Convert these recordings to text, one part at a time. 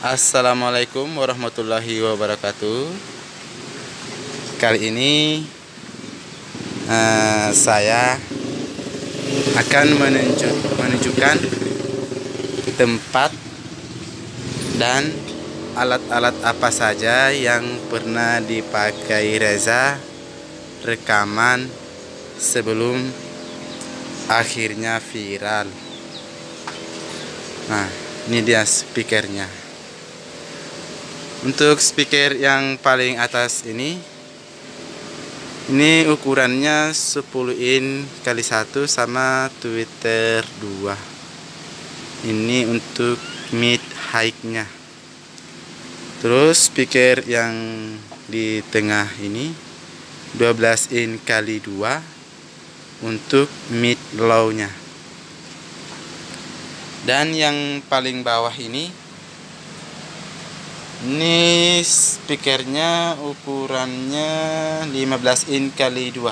Assalamualaikum warahmatullahi wabarakatuh. Kali ini uh, saya akan menunjuk, menunjukkan tempat dan alat-alat apa saja yang pernah dipakai Reza rekaman sebelum akhirnya viral. Nah, ini dia speakernya. Untuk speaker yang paling atas ini ini ukurannya 10 in kali 1 sama tweeter 2. Ini untuk mid high-nya. Terus speaker yang di tengah ini 12 in kali 2 untuk mid low-nya. Dan yang paling bawah ini ini speakernya ukurannya 15 in kali 2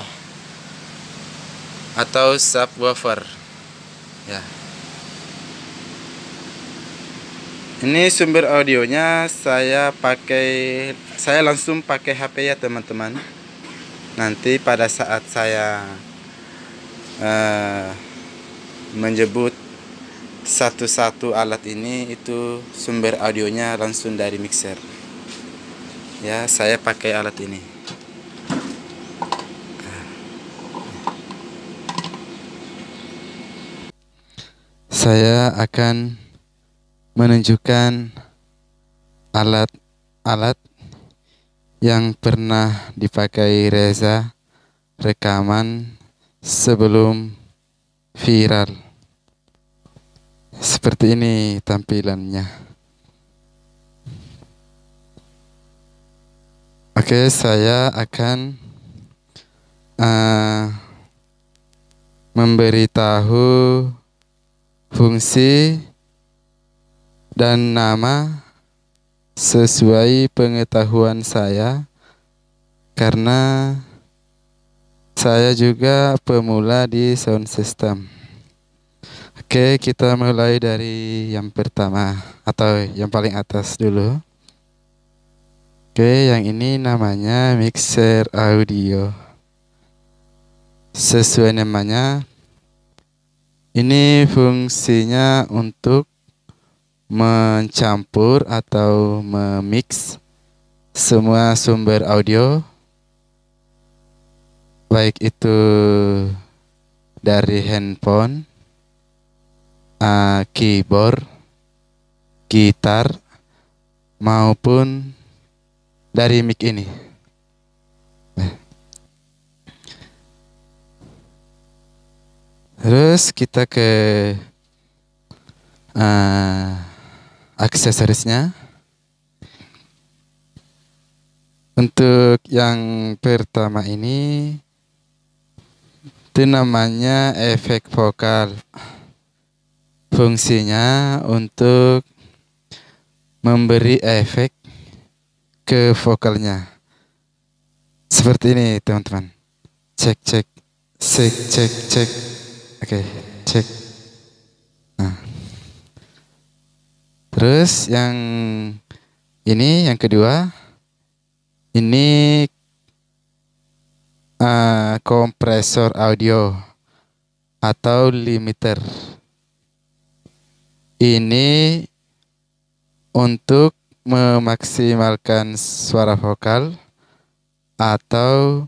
atau subwoofer ya ini sumber audionya saya pakai saya langsung pakai HP ya teman-teman nanti pada saat saya uh, satu-satu alat ini itu sumber audionya langsung dari mixer ya saya pakai alat ini saya akan menunjukkan alat-alat yang pernah dipakai Reza rekaman sebelum viral seperti ini tampilannya. Oke, saya akan uh, memberitahu fungsi dan nama sesuai pengetahuan saya karena saya juga pemula di sound system. Oke, kita mulai dari yang pertama atau yang paling atas dulu. Oke, yang ini namanya mixer audio. Sesuai namanya, ini fungsinya untuk mencampur atau memix semua sumber audio baik itu dari handphone uh, keyboard, gitar maupun dari mic ini. Terus kita ke uh, aksesorisnya. Untuk yang pertama ini itu namanya efek vokal fungsinya untuk memberi efek ke vokalnya. Seperti ini, teman-teman. Cek cek cek cek cek. Oke, okay, cek. Nah. Terus yang ini yang kedua ini uh, kompresor audio atau limiter ini untuk memaksimalkan suara vokal atau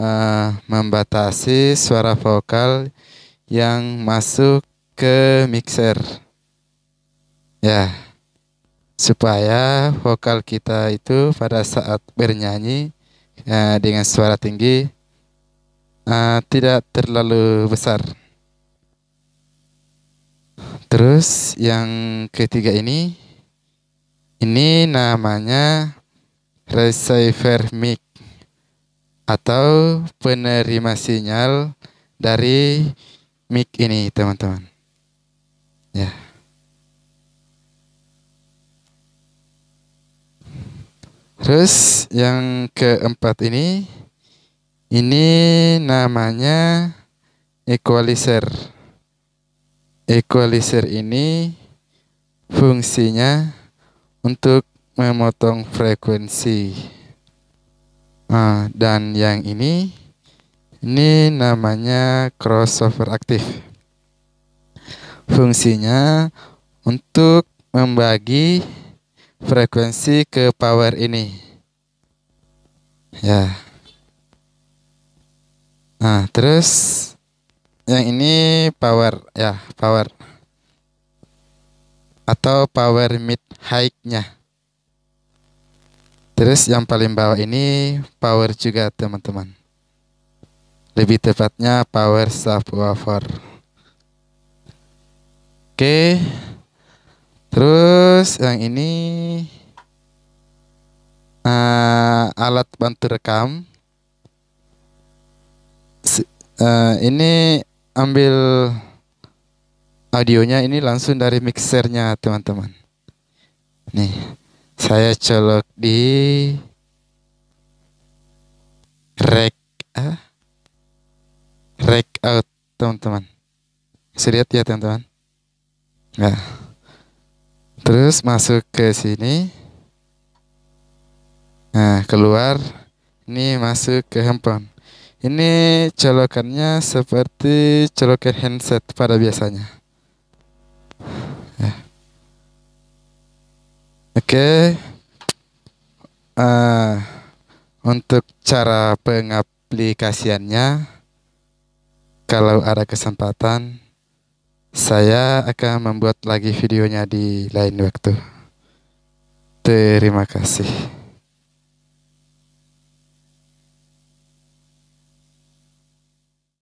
uh, membatasi suara vokal yang masuk ke mixer. Ya. Supaya vokal kita itu pada saat bernyanyi uh, dengan suara tinggi uh, tidak terlalu besar. Terus yang ketiga ini ini namanya receiver mic atau penerima sinyal dari mic ini, teman-teman. Ya. Terus yang keempat ini ini namanya equalizer equalizer ini fungsinya untuk memotong frekuensi. Nah, dan yang ini, ini namanya crossover aktif. Fungsinya untuk membagi frekuensi ke power ini. Ya. Nah, terus yang ini power ya power atau power mid high-nya terus yang paling bawah ini power juga teman-teman lebih tepatnya power subwoofer oke terus yang ini uh, alat bantu rekam uh, ini ambil audionya ini langsung dari mixernya teman-teman. Nih, saya colok di rack, ah? rek out teman-teman. Bisa lihat ya teman-teman. Nah, terus masuk ke sini. Nah, keluar. Ini masuk ke handphone. Ini colokannya seperti colokan handset pada biasanya. Ya. Oke. Okay. Uh, untuk cara pengaplikasiannya kalau ada kesempatan saya akan membuat lagi videonya di lain waktu. Terima kasih.